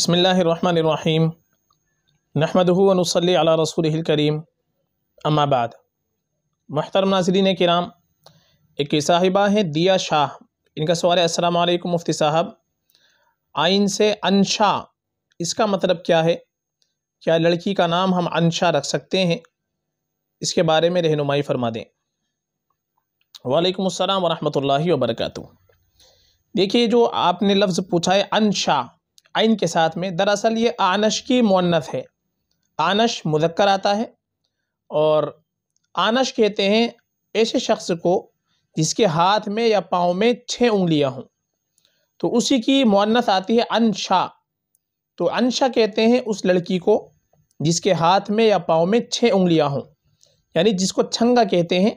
बसमीम नहमदनसली अला रसूल करीम अम्माबाद महतरम नाजरीन के नाम एक साहिबा हैं दिया शाह इनका सवाल है असलकम मुफ्ती साहब आइन से अनशा इसका मतलब क्या है क्या लड़की का नाम हम अनशा रख सकते हैं इसके बारे में रहनुमाई फरमा दें वालेकुम अस्सलाम वरहमतुल्लाहि वबरकatuh देखिए जो आपने लफ्ज़ पूछा है अनशा आइन के साथ में दरअसल ये आनश की मुन्नत है आनश मुजक्कर आता है और आनश कहते हैं ऐसे शख्स को जिसके हाथ में या पाँव में छः उंगलियाँ हों तो उसी की मुन्नत आती है अनशा तो अनशा कहते हैं उस लड़की को जिसके हाथ में या पाँव में छः उंगलियाँ हों यानी जिसको छंगा कहते हैं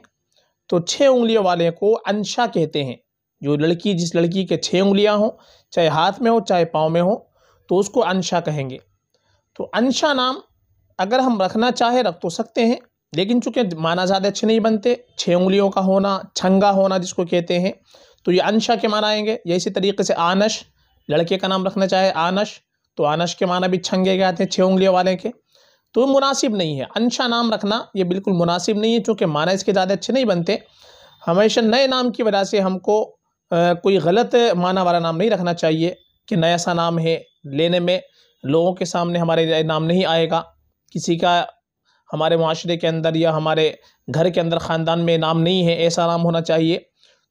तो छः उंगलियों वाले को अनशा कहते हैं जो लड़की जिस लड़की के छः उंगलियाँ हों चाहे हाथ में हो चाहे पाँव में हो तो उसको अंशा कहेंगे तो अंशा नाम अगर हम रखना चाहे रख तो सकते हैं लेकिन चूँकि माना ज़्यादा अच्छे नहीं बनते छः उंगलियों का होना छंगा होना जिसको कहते हैं तो ये अनशा के माना आएंगे या इसी तरीके से आनश लड़के का नाम रखना चाहे आनश तो आनश के माना भी छंगे गए थे छः उंगलियों वाले के तो मुनासिब नहीं है अनशा नाम रखना ये बिल्कुल मुनासिब नहीं है चूँकि माना इसके ज़्यादा अच्छे नहीं बनते हमेशा नए नाम की वजह से हमको कोई गलत माना वाला नाम नहीं रखना चाहिए कि नया सा नाम है लेने में लोगों के सामने हमारे नाम नहीं आएगा किसी का हमारे माशरे के अंदर या हमारे घर के अंदर ख़ानदान में नाम नहीं है ऐसा नाम होना चाहिए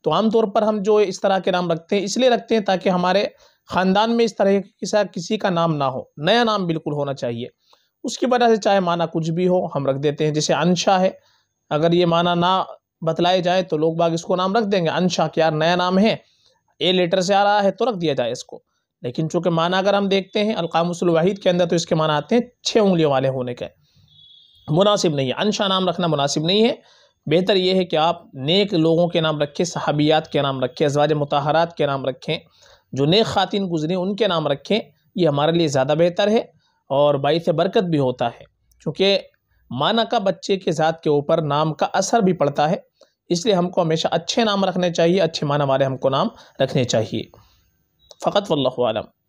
तो आम तौर पर हम जो इस तरह के नाम रखते हैं इसलिए रखते हैं ताकि हमारे ख़ानदान में इस तरह किसी किसी का नाम ना हो नया नाम बिल्कुल होना चाहिए उसकी वजह से चाहे माना कुछ भी हो हम रख देते हैं जैसे अनशा है अगर ये माना ना बतलाए जाए तो लोग बाग इसको नाम रख देंगे अनशा यार नया नाम है ए लेटर से आ रहा है तो रख दिया जाए इसको लेकिन चूँकि माना अगर हम देखते हैं अलकामसल वाहिद के अंदर तो इसके माना आते हैं छः उंगलियों वाले होने के मुनासिब नहीं है अनशा नाम रखना मुनासिब नहीं है बेहतर यह है कि आप नेक लोगों के नाम रखें सहाबियात के नाम रखें अजवाज मतहरात के नाम रखें जो नेक ख़ातिन गुजरें उनके नाम रखें ये हमारे लिए ज़्यादा बेहतर है और बाईस बरकत भी होता है क्योंकि माना का बच्चे के ज़ात के ऊपर नाम का असर भी पड़ता है इसलिए हमको हमेशा अच्छे नाम रखने चाहिए अच्छे माना वाले हमको नाम रखने चाहिए फ़कत वल्लम